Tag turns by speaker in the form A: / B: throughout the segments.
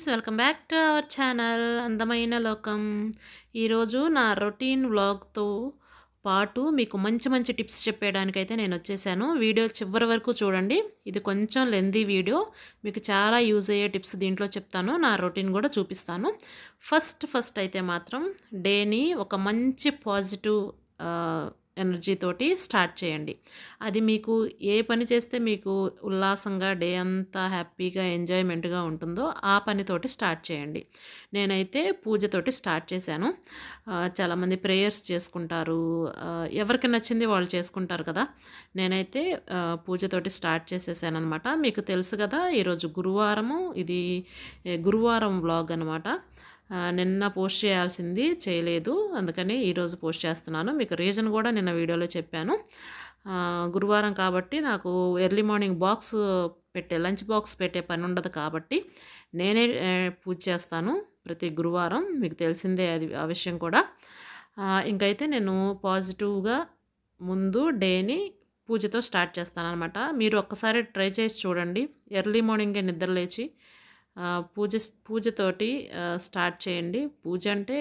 A: friends welcome back to our channel అందమైన లోకం ఈరోజు నా రొటీన్ వ్లాగ్తో పాటు మీకు మంచి మంచి టిప్స్ చెప్పేయడానికైతే నేను వచ్చేసాను వీడియో చివరి వరకు చూడండి ఇది కొంచెం లెందీ వీడియో మీకు చాలా యూజ్ అయ్యే టిప్స్ దీంట్లో చెప్తాను నా రొటీన్ కూడా చూపిస్తాను ఫస్ట్ ఫస్ట్ అయితే మాత్రం డేని ఒక మంచి పాజిటివ్ ఎనర్జీతోటి స్టార్ట్ చేయండి అది మీకు ఏ పని చేస్తే మీకు ఉల్లాసంగా డే అంతా హ్యాపీగా ఎంజాయ్మెంట్గా ఉంటుందో ఆ పనితోటి స్టార్ట్ చేయండి నేనైతే పూజతోటి స్టార్ట్ చేశాను చాలామంది ప్రేయర్స్ చేసుకుంటారు ఎవరికి నచ్చింది వాళ్ళు చేసుకుంటారు కదా నేనైతే పూజతోటి స్టార్ట్ చేసేసాను అనమాట మీకు తెలుసు కదా ఈరోజు గురువారము ఇది గురువారం వ్లాగ్ అనమాట నిన్న పోస్ట్ చేయాల్సింది చేయలేదు అందుకని ఈరోజు పోస్ట్ చేస్తున్నాను మీకు రీజన్ కూడా నిన్న వీడియోలో చెప్పాను గురువారం కాబట్టి నాకు ఎర్లీ మార్నింగ్ బాక్స్ పెట్టే లంచ్ బాక్స్ పెట్టే పని ఉండదు కాబట్టి నేనే పూజ చేస్తాను ప్రతి గురువారం మీకు తెలిసిందే అది ఆ విషయం కూడా ఇంకైతే నేను పాజిటివ్గా ముందు డేని పూజతో స్టార్ట్ చేస్తాను అనమాట మీరు ఒక్కసారి ట్రై చేసి చూడండి ఎర్లీ మార్నింగే నిద్ర లేచి పూజ పూజతోటి స్టార్ట్ చేయండి పూజ అంటే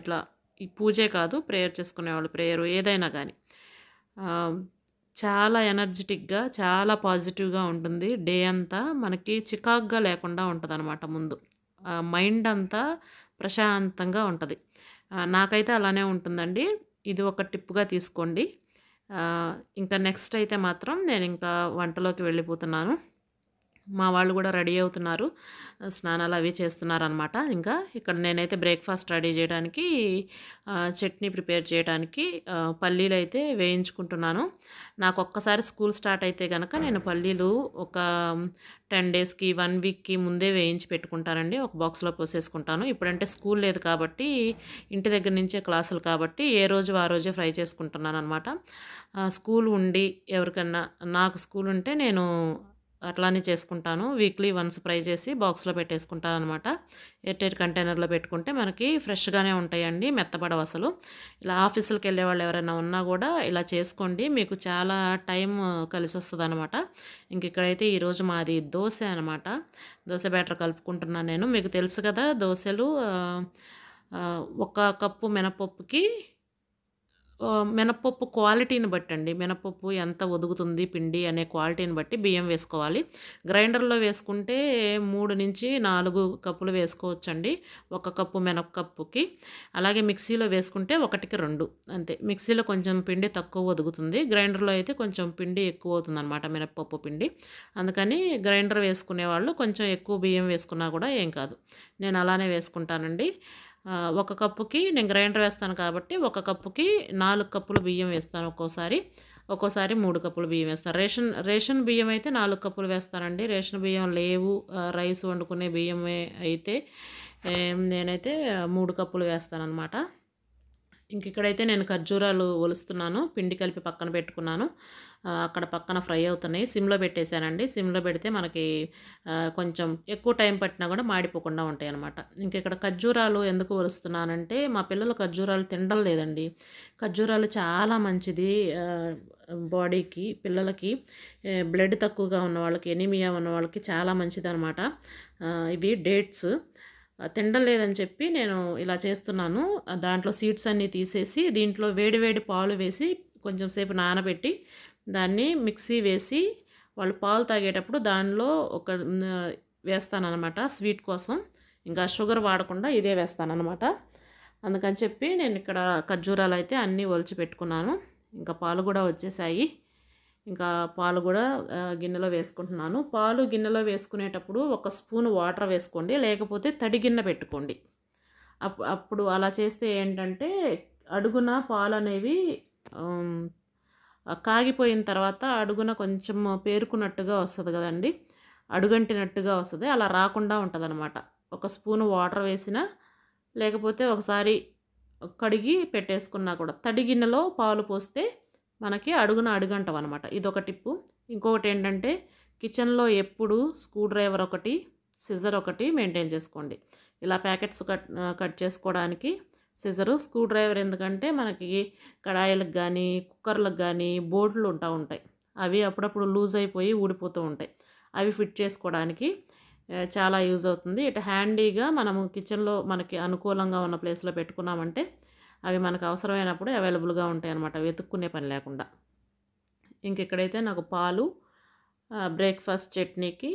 A: ఇట్లా ఈ పూజే కాదు ప్రేయర్ చేసుకునేవాళ్ళు ప్రేయరు ఏదైనా కానీ చాలా ఎనర్జెటిక్గా చాలా పాజిటివ్గా ఉంటుంది డే అంతా మనకి చికాక్గా లేకుండా ఉంటుంది అనమాట ముందు మైండ్ అంతా ప్రశాంతంగా ఉంటుంది నాకైతే అలానే ఉంటుందండి ఇది ఒక టిప్గా తీసుకోండి ఇంకా నెక్స్ట్ అయితే మాత్రం నేను ఇంకా వంటలోకి వెళ్ళిపోతున్నాను మా వాళ్ళు కూడా రెడీ అవుతున్నారు స్నానాలు అవి చేస్తున్నారు అనమాట ఇంకా ఇక్కడ నేనైతే బ్రేక్ఫాస్ట్ రెడీ చేయడానికి చట్నీ ప్రిపేర్ చేయడానికి పల్లీలు అయితే వేయించుకుంటున్నాను నాకు ఒక్కసారి స్కూల్ స్టార్ట్ అయితే కనుక నేను పల్లీలు ఒక టెన్ డేస్కి వన్ వీక్కి ముందే వేయించి పెట్టుకుంటానండి ఒక బాక్స్లో పోసేసుకుంటాను ఇప్పుడంటే స్కూల్ లేదు కాబట్టి ఇంటి దగ్గర నుంచే క్లాసులు కాబట్టి ఏ రోజు ఆ రోజే ఫ్రై చేసుకుంటున్నాను అనమాట స్కూల్ ఉండి ఎవరికన్నా నాకు స్కూల్ ఉంటే నేను అట్లానే చేసుకుంటాను వీక్లీ వన్స్ ఫ్రై చేసి బాక్స్లో పెట్టేసుకుంటాను అనమాట ఎయిర్టైట్ కంటైనర్లో పెట్టుకుంటే మనకి ఫ్రెష్గానే ఉంటాయండి మెత్తబడవ అసలు ఇలా ఆఫీసులకు వెళ్ళే వాళ్ళు ఎవరైనా ఉన్నా కూడా ఇలా చేసుకోండి మీకు చాలా టైం కలిసి వస్తుంది అనమాట ఇంక ఇక్కడైతే ఈరోజు మాది దోశ అనమాట దోశ బ్యాటర్ కలుపుకుంటున్నాను నేను మీకు తెలుసు కదా దోశలు ఒక కప్పు మినపప్పుకి మినపప్పు క్వాలిటీని బట్టి అండి మినపప్పు ఎంత ఒదుగుతుంది పిండి అనే క్వాలిటీని బట్టి బియ్యం వేసుకోవాలి గ్రైండర్లో వేసుకుంటే మూడు నుంచి నాలుగు కప్పులు వేసుకోవచ్చండి ఒక కప్పు మినపకప్పుకి అలాగే మిక్సీలో వేసుకుంటే ఒకటికి రెండు అంతే మిక్సీలో కొంచెం పిండి తక్కువ ఒదుగుతుంది గ్రైండర్లో అయితే కొంచెం పిండి ఎక్కువ అవుతుంది అనమాట మినపప్పు పిండి అందుకని గ్రైండర్ వేసుకునే వాళ్ళు కొంచెం ఎక్కువ బియ్యం వేసుకున్నా కూడా ఏం కాదు నేను అలానే వేసుకుంటానండి ఒక కప్పుకి నేను గ్రైండర్ వేస్తాను కాబట్టి ఒక కప్పుకి నాలుగు కప్పులు బియ్యం వేస్తాను ఒక్కోసారి ఒక్కోసారి మూడు కప్పులు బియ్యం వేస్తాను రేషన్ రేషన్ బియ్యం అయితే నాలుగు కప్పులు వేస్తానండి రేషన్ బియ్యం లేవు రైస్ వండుకునే బియ్యమే అయితే నేనైతే మూడు కప్పులు అనమాట ఇంక ఇక్కడైతే నేను ఖర్జూరాలు ఒలుస్తున్నాను పిండి కలిపి పక్కన పెట్టుకున్నాను అక్కడ పక్కన ఫ్రై అవుతున్నాయి సిమ్లో పెట్టేశానండి సిమ్లో పెడితే మనకి కొంచెం ఎక్కువ టైం పట్టినా కూడా మాడిపోకుండా ఉంటాయి అనమాట ఇంక ఇక్కడ ఖర్జూరాలు ఎందుకు ఒలుస్తున్నానంటే మా పిల్లలు ఖర్జూరాలు తినడం లేదండి ఖర్జూరాలు చాలా మంచిది బాడీకి పిల్లలకి బ్లడ్ తక్కువగా ఉన్న వాళ్ళకి ఎనీమియా ఉన్న వాళ్ళకి చాలా మంచిది అనమాట ఇవి డేట్స్ తినడం లేదని చెప్పి నేను ఇలా చేస్తున్నాను దాంట్లో సీడ్స్ అన్నీ తీసేసి దీంట్లో వేడివేడి పాలు వేసి కొంచెం సేపు నానబెట్టి దాన్ని మిక్సీ వేసి వాళ్ళు పాలు తాగేటప్పుడు దానిలో ఒక వేస్తానమాట స్వీట్ కోసం ఇంకా షుగర్ వాడకుండా ఇదే వేస్తానమాట అందుకని చెప్పి నేను ఇక్కడ ఖర్జూరాలు అయితే అన్నీ ఒలిచి పెట్టుకున్నాను ఇంకా పాలు కూడా వచ్చేసాయి ఇంకా పాలు కూడా గిన్నెలో వేసుకుంటున్నాను పాలు గిన్నెలో వేసుకునేటప్పుడు ఒక స్పూన్ వాటర్ వేసుకోండి లేకపోతే తడి గిన్నె పెట్టుకోండి అప్పుడు అలా చేస్తే ఏంటంటే అడుగున పాలు అనేవి కాగిపోయిన తర్వాత అడుగున కొంచెం పేరుకున్నట్టుగా వస్తుంది కదండి అడుగంటినట్టుగా వస్తుంది అలా రాకుండా ఉంటుంది ఒక స్పూన్ వాటర్ వేసినా లేకపోతే ఒకసారి కడిగి పెట్టేసుకున్నా కూడా తడి గిన్నెలో పాలు పోస్తే మనకి అడుగున అడుగంటం అనమాట ఇదొక టిప్పు ఇంకొకటి ఏంటంటే కిచెన్లో ఎప్పుడు స్క్రూ డ్రైవర్ ఒకటి సిజర్ ఒకటి మెయింటైన్ చేసుకోండి ఇలా ప్యాకెట్స్ కట్ కట్ చేసుకోవడానికి సిజరు స్క్రూ డ్రైవర్ ఎందుకంటే మనకి కడాయిలకు కానీ కుక్కర్లకు కానీ బోర్డులు ఉంటా ఉంటాయి అవి అప్పుడప్పుడు లూజ్ అయిపోయి ఊడిపోతూ ఉంటాయి అవి ఫిట్ చేసుకోవడానికి చాలా యూజ్ అవుతుంది ఇటు హ్యాండీగా మనము కిచెన్లో మనకి అనుకూలంగా ఉన్న ప్లేస్లో పెట్టుకున్నామంటే అవి మనకు అవసరమైనప్పుడు అవైలబుల్గా ఉంటాయి అనమాట వెతుక్కునే పని లేకుండా ఇంక ఇక్కడైతే నాకు పాలు బ్రేక్ఫాస్ట్ చట్నీకి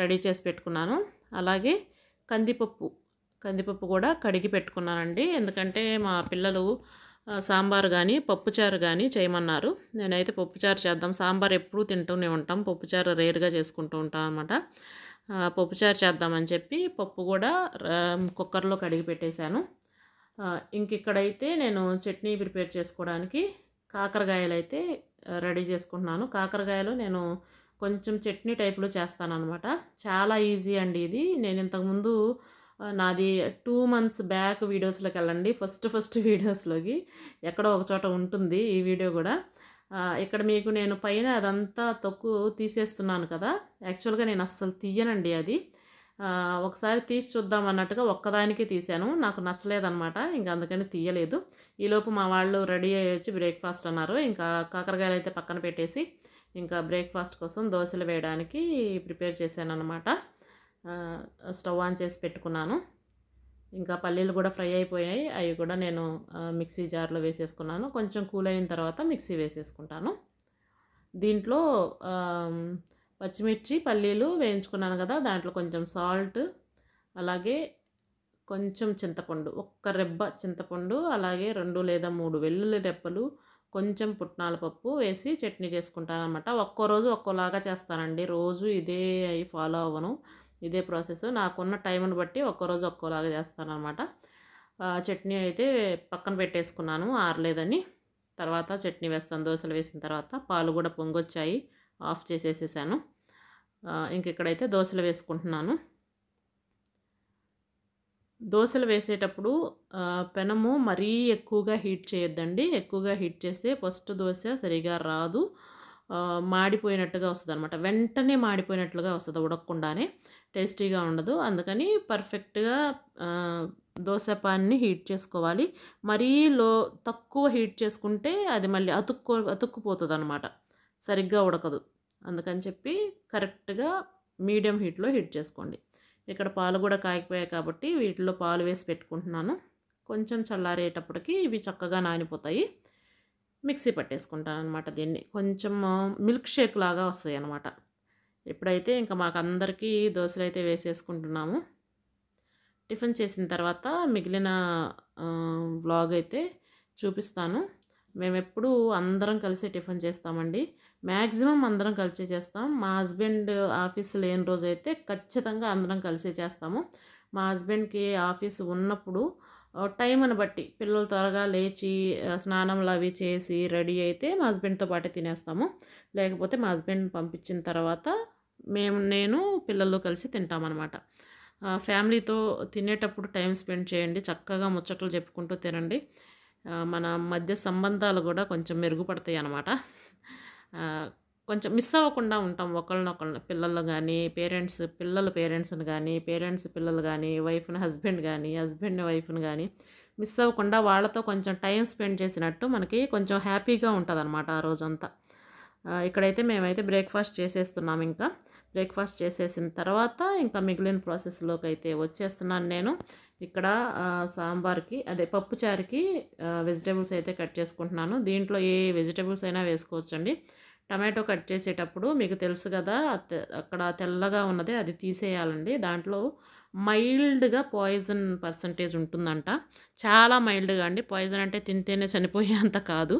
A: రెడీ చేసి పెట్టుకున్నాను అలాగే కందిపప్పు కందిపప్పు కూడా కడిగి పెట్టుకున్నానండి ఎందుకంటే మా పిల్లలు సాంబార్ కానీ పప్పుచారు కానీ చేయమన్నారు నేనైతే పప్పుచారు చేద్దాం సాంబార్ ఎప్పుడూ తింటూనే ఉంటాం పప్పుచారు రేరుగా చేసుకుంటూ ఉంటాం అనమాట పప్పుచారు చేద్దామని చెప్పి పప్పు కూడా కుక్కర్లో కడిగి పెట్టేశాను ఇంక ఇక్కడైతే నేను చట్నీ ప్రిపేర్ చేసుకోవడానికి కాకరకాయలు అయితే రెడీ చేసుకుంటున్నాను కాకరకాయలు నేను కొంచెం చట్నీ టైప్లో చేస్తానమాట చాలా ఈజీ అండి ఇది నేను ఇంతకుముందు నాది టూ మంత్స్ బ్యాక్ వీడియోస్లోకి వెళ్ళండి ఫస్ట్ ఫస్ట్ వీడియోస్లోకి ఎక్కడో ఒక చోట ఉంటుంది ఈ వీడియో కూడా ఇక్కడ మీకు నేను పైన అదంతా తక్కువ తీసేస్తున్నాను కదా యాక్చువల్గా నేను అస్సలు తీయనండి అది ఒకసారి తీసి చూద్దాం అన్నట్టుగా ఒక్కదానికి తీశాను నాకు అనమాట ఇంకా అందుకని తీయలేదు ఈలోపు మా వాళ్ళు రెడీ అయ్యి వచ్చి బ్రేక్ఫాస్ట్ అన్నారు ఇంకా కాకరకాయలు అయితే పక్కన పెట్టేసి ఇంకా బ్రేక్ఫాస్ట్ కోసం దోశలు వేయడానికి ప్రిపేర్ చేశాను అనమాట స్టవ్ ఆన్ చేసి పెట్టుకున్నాను ఇంకా పల్లీలు కూడా ఫ్రై అయిపోయాయి అవి కూడా నేను మిక్సీ జార్లో వేసేసుకున్నాను కొంచెం కూల్ అయిన తర్వాత మిక్సీ వేసేసుకుంటాను దీంట్లో పచ్చిమిర్చి పల్లీలు వేయించుకున్నాను కదా దాంట్లో కొంచెం సాల్ట్ అలాగే కొంచెం చింతపండు ఒక్క రెబ్బ చింతపండు అలాగే రెండు లేదా మూడు వెల్లుల్లి రెబ్బలు కొంచెం పుట్నాల పప్పు వేసి చట్నీ చేసుకుంటానమాట ఒక్కో రోజు ఒక్కోలాగా చేస్తానండి రోజు ఇదే అవి ఫాలో అవ్వను ఇదే ప్రాసెస్ నాకున్న టైంను బట్టి ఒక్కరోజు ఒక్కోలాగా ఒక్కోలాగా చేస్తానమాట చట్నీ అయితే పక్కన పెట్టేసుకున్నాను ఆరలేదని తర్వాత చట్నీ వేస్తాను దోశలు వేసిన తర్వాత పాలు కూడా పొంగొచ్చాయి ఆఫ్ చేసేసేసాను ఇంక ఇక్కడైతే దోశలు వేసుకుంటున్నాను దోశలు వేసేటప్పుడు పెనము మరీ ఎక్కువగా హీట్ చేయొద్దండి ఎక్కువగా హీట్ చేస్తే ఫస్ట్ దోశ సరిగా రాదు మాడిపోయినట్టుగా వస్తుంది అనమాట వెంటనే మాడిపోయినట్లుగా వస్తుంది ఉడకకుండానే టేస్టీగా ఉండదు అందుకని పర్ఫెక్ట్గా దోశ పాన్ని హీట్ చేసుకోవాలి మరీ లో తక్కువ హీట్ చేసుకుంటే అది మళ్ళీ అతుక్కో అతుక్కుపోతుంది అనమాట సరిగ్గా ఉడకదు అందుకని చెప్పి కరెక్ట్గా మీడియం హీట్లో హీట్ చేసుకోండి ఇక్కడ పాలు కూడా కాగిపోయాయి కాబట్టి వీటిలో పాలు వేసి పెట్టుకుంటున్నాను కొంచెం చల్లారేటప్పటికి ఇవి చక్కగా నానిపోతాయి మిక్సీ పట్టేసుకుంటాను అనమాట దీన్ని కొంచెం మిల్క్ షేక్ లాగా వస్తాయి అనమాట ఎప్పుడైతే ఇంకా మాకు అందరికీ దోశలు అయితే వేసేసుకుంటున్నాము టిఫిన్ చేసిన తర్వాత మిగిలిన వ్లాగ్ అయితే చూపిస్తాను మేము ఎప్పుడూ అందరం కలిసి టిఫిన్ చేస్తామండి మ్యాక్సిమం అందరం కలిసి చేస్తాం మా హస్బెండ్ ఆఫీస్ లేని రోజైతే ఖచ్చితంగా అందరం కలిసే చేస్తాము మా హస్బెండ్కి ఆఫీస్ ఉన్నప్పుడు టైంను బట్టి పిల్లలు త్వరగా లేచి స్నానంలు అవి చేసి రెడీ అయితే మా హస్బెండ్తో పాటే తినేస్తాము లేకపోతే మా హస్బెండ్ పంపించిన తర్వాత మేము నేను పిల్లలు కలిసి తింటామన్నమాట ఫ్యామిలీతో తినేటప్పుడు టైం స్పెండ్ చేయండి చక్కగా ముచ్చట్లు చెప్పుకుంటూ తినండి మన మధ్య సంబంధాలు కూడా కొంచెం మెరుగుపడతాయి అన్నమాట కొంచెం మిస్ అవ్వకుండా ఉంటాం ఒకళ్ళనొకళ్ళ పిల్లలు కానీ పేరెంట్స్ పిల్లల పేరెంట్స్ని కానీ పేరెంట్స్ పిల్లలు కానీ వైఫ్ని హస్బెండ్ కానీ హస్బెండ్ని వైఫ్ని కానీ మిస్ అవ్వకుండా వాళ్ళతో కొంచెం టైం స్పెండ్ చేసినట్టు మనకి కొంచెం హ్యాపీగా ఉంటుంది అనమాట ఆ రోజంతా ఇక్కడైతే మేమైతే బ్రేక్ఫాస్ట్ చేసేస్తున్నాం ఇంకా బ్రేక్ఫాస్ట్ చేసేసిన తర్వాత ఇంకా మిగిలిన ప్రాసెస్లోకి అయితే వచ్చేస్తున్నాను నేను ఇక్కడ సాంబార్కి అదే పప్పుచారుకి వెజిటేబుల్స్ అయితే కట్ చేసుకుంటున్నాను దీంట్లో ఏ వెజిటేబుల్స్ అయినా వేసుకోవచ్చండి టమాటో కట్ చేసేటప్పుడు మీకు తెలుసు కదా అక్కడ తెల్లగా ఉన్నది అది తీసేయాలండి దాంట్లో మైల్డ్గా పాయిజన్ పర్సంటేజ్ ఉంటుందంట చాలా మైల్డ్గా అండి పాయిజన్ అంటే తింటేనే చనిపోయేంత కాదు